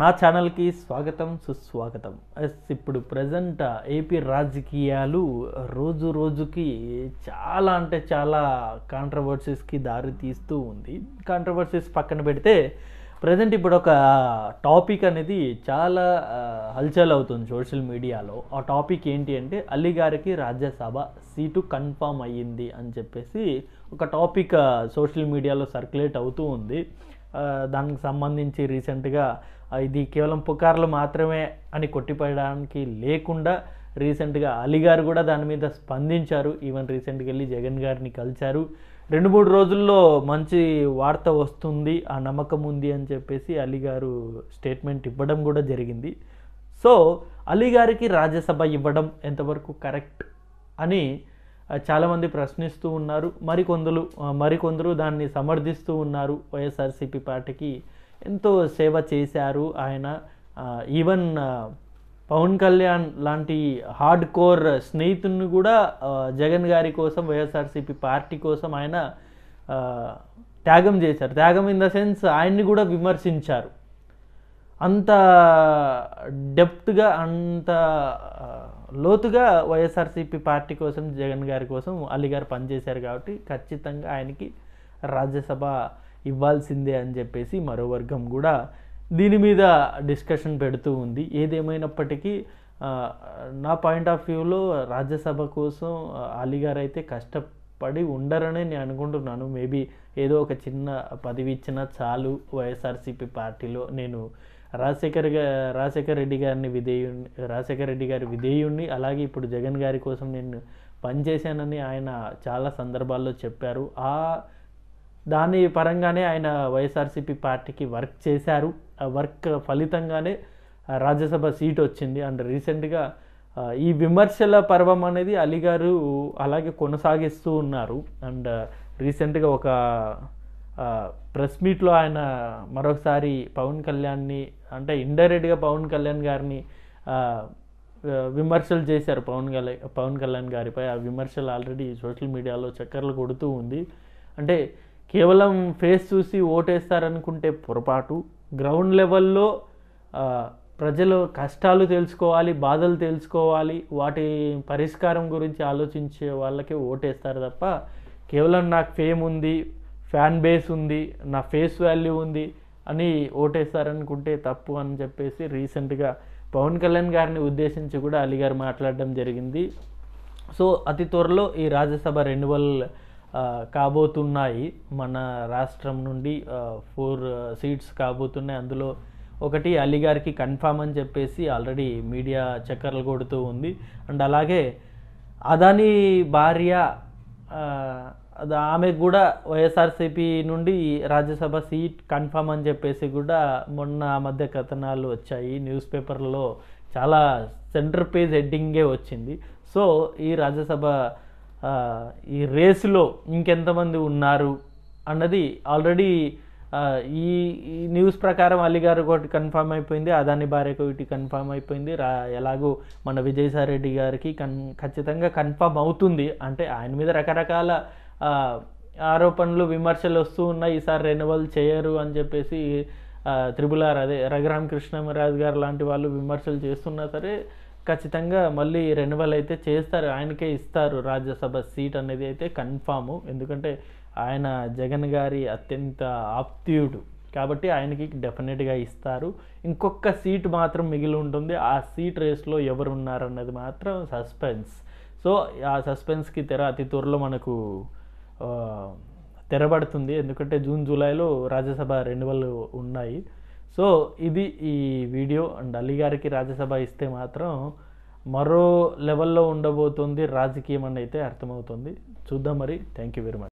నా ఛానల్కి స్వాగతం సుస్వాగతం ఎస్ ఇప్పుడు ప్రజెంట్ ఏపీ రాజకీయాలు రోజు రోజుకి చాలా అంటే చాలా కాంట్రవర్సీస్కి దారి తీస్తూ ఉంది కాంట్రవర్సీస్ పక్కన పెడితే ప్రజెంట్ ఇప్పుడు ఒక టాపిక్ అనేది చాలా హల్చల్ అవుతుంది సోషల్ మీడియాలో ఆ టాపిక్ ఏంటి అంటే అల్లిగారికి రాజ్యసభ సీటు కన్ఫామ్ అయ్యింది అని చెప్పేసి ఒక టాపిక్ సోషల్ మీడియాలో సర్క్యులేట్ అవుతూ ఉంది దానికి సంబంధించి రీసెంట్గా ఇది కేవలం పుకార్లు మాత్రమే అని కొట్టిపడడానికి లేకుండా రీసెంట్గా అలీగారు కూడా దాని మీద స్పందించారు ఈవెన్ రీసెంట్గా వెళ్ళి జగన్ గారిని కలిశారు రెండు మూడు రోజుల్లో మంచి వార్త వస్తుంది ఆ నమ్మకం ఉంది అని చెప్పేసి అలీగారు స్టేట్మెంట్ ఇవ్వడం కూడా జరిగింది సో అలీగారికి రాజ్యసభ ఇవ్వడం ఎంతవరకు కరెక్ట్ అని చాలామంది ప్రశ్నిస్తూ ఉన్నారు మరికొందరు మరికొందరు దాన్ని సమర్థిస్తూ ఉన్నారు వైఎస్ఆర్సీపీ పార్టీకి ఎంతో సేవ చేశారు ఆయన ఈవెన్ పవన్ కళ్యాణ్ లాంటి హార్డ్ కోర్ స్నేహితుని కూడా జగన్ గారి కోసం వైఎస్ఆర్సిపి పార్టీ కోసం ఆయన త్యాగం చేశారు త్యాగం ఇన్ ద సెన్స్ ఆయన్ని కూడా విమర్శించారు అంత డెప్త్గా అంత లోతుగా వైఎస్ఆర్సీపీ పార్టీ కోసం జగన్ గారి కోసం అలీగారు పనిచేశారు కాబట్టి ఖచ్చితంగా ఆయనకి రాజ్యసభ ఇవ్వాల్సిందే అని చెప్పేసి మరో వర్గం కూడా దీని మీద డిస్కషన్ పెడుతూ ఉంది ఏదేమైనప్పటికీ నా పాయింట్ ఆఫ్ వ్యూలో రాజ్యసభ కోసం అలీగారు అయితే కష్టపడి ఉండరనే నేను అనుకుంటున్నాను మేబీ ఏదో ఒక చిన్న పదవి ఇచ్చిన చాలు వైఎస్ఆర్సీపీ పార్టీలో నేను రాజశేఖర్ రాజశేఖర్ రెడ్డి గారిని విధేయుణ్ణి రాజశేఖర్ రెడ్డి గారి విధేయుణ్ణి అలాగే ఇప్పుడు జగన్ గారి కోసం నేను పనిచేశానని ఆయన చాలా సందర్భాల్లో చెప్పారు ఆ దాని పరంగానే ఆయన వైఎస్ఆర్సీపీ పార్టీకి వర్క్ చేశారు ఆ వర్క్ ఫలితంగానే రాజ్యసభ సీట్ వచ్చింది అండ్ రీసెంట్గా ఈ విమర్శల పర్వం అనేది అలీగారు అలాగే కొనసాగిస్తూ ఉన్నారు అండ్ రీసెంట్గా ఒక ప్రెస్ మీట్లో ఆయన మరొకసారి పవన్ కళ్యాణ్ని అంటే ఇండైరెక్ట్గా పవన్ కళ్యాణ్ గారిని విమర్శలు చేశారు పవన్ కళ్యాణ్ పవన్ కళ్యాణ్ గారిపై ఆ విమర్శలు ఆల్రెడీ సోషల్ మీడియాలో చక్కర్లు కొడుతూ ఉంది అంటే కేవలం ఫేస్ చూసి ఓటేస్తారనుకుంటే పొరపాటు గ్రౌండ్ లెవెల్లో ప్రజలు కష్టాలు తెలుసుకోవాలి బాధలు తెలుసుకోవాలి వాటి పరిష్కారం గురించి ఆలోచించే వాళ్ళకే ఓటేస్తారు తప్ప కేవలం నాకు ఫేమ్ ఉంది ఫ్యాన్ బేస్ ఉంది నా ఫేస్ వాల్యూ ఉంది అని ఓటేస్తారనుకుంటే తప్పు అని చెప్పేసి రీసెంట్గా పవన్ కళ్యాణ్ గారిని ఉద్దేశించి కూడా అలీగారు మాట్లాడడం జరిగింది సో అతి త్వరలో ఈ రాజ్యసభ రెన్యువల్ కాబోతున్నాయి మన రాష్ట్రం నుండి ఫోర్ సీట్స్ కాబోతున్నాయి అందులో ఒకటి అలీగారికి కన్ఫామ్ అని చెప్పేసి ఆల్రెడీ మీడియా చక్కర్లు కొడుతూ ఉంది అండ్ అలాగే అదాని భార్య ఆమె కూడా వైఎస్ఆర్సీపీ నుండి రాజ్యసభ సీట్ కన్ఫామ్ అని చెప్పేసి కూడా మొన్న మధ్య కథనాలు వచ్చాయి న్యూస్ పేపర్లో చాలా సెంటర్ పేజ్ హెడ్డింగే వచ్చింది సో ఈ రాజ్యసభ ఈ రేసులో ఇంకెంతమంది ఉన్నారు అన్నది ఆల్రెడీ ఈ న్యూస్ ప్రకారం అలీగారు గారు ఒకటి కన్ఫామ్ అయిపోయింది అదాని భార్యకు ఇటు కన్ఫామ్ అయిపోయింది రా ఎలాగూ మన విజయసాయి రెడ్డి గారికి కన్ ఖచ్చితంగా కన్ఫామ్ అవుతుంది అంటే ఆయన మీద రకరకాల ఆరోపణలు విమర్శలు వస్తూ ఉన్నాయి ఈసారి రెన్యువల్ చేయరు అని చెప్పేసి త్రిపుల అదే రఘురామ్ కృష్ణరాజు గారు లాంటి వాళ్ళు విమర్శలు చేస్తున్నా సరే ఖచ్చితంగా మళ్ళీ రెన్యువల్ అయితే చేస్తారు ఆయనకే ఇస్తారు రాజ్యసభ సీట్ అనేది అయితే కన్ఫామ్ ఎందుకంటే ఆయన జగన్ గారి అత్యంత ఆప్తియుడు కాబట్టి ఆయనకి డెఫినెట్గా ఇస్తారు ఇంకొక సీట్ మాత్రం మిగిలి ఉంటుంది ఆ సీట్ రేస్లో ఎవరు ఉన్నారన్నది మాత్రం సస్పెన్స్ సో ఆ సస్పెన్స్కి తెర అతి త్వరలో మనకు తెరబడుతుంది ఎందుకంటే జూన్ జూలైలో రాజ్యసభ రెన్యువల్ ఉన్నాయి సో ఇది ఈ వీడియో అండ్ అలీ గారికి రాజ్యసభ ఇస్తే మాత్రం మరో లెవెల్లో ఉండబోతుంది రాజకీయం అని అయితే అర్థమవుతుంది చూద్దాం మరి థ్యాంక్ యూ వెరీ మచ్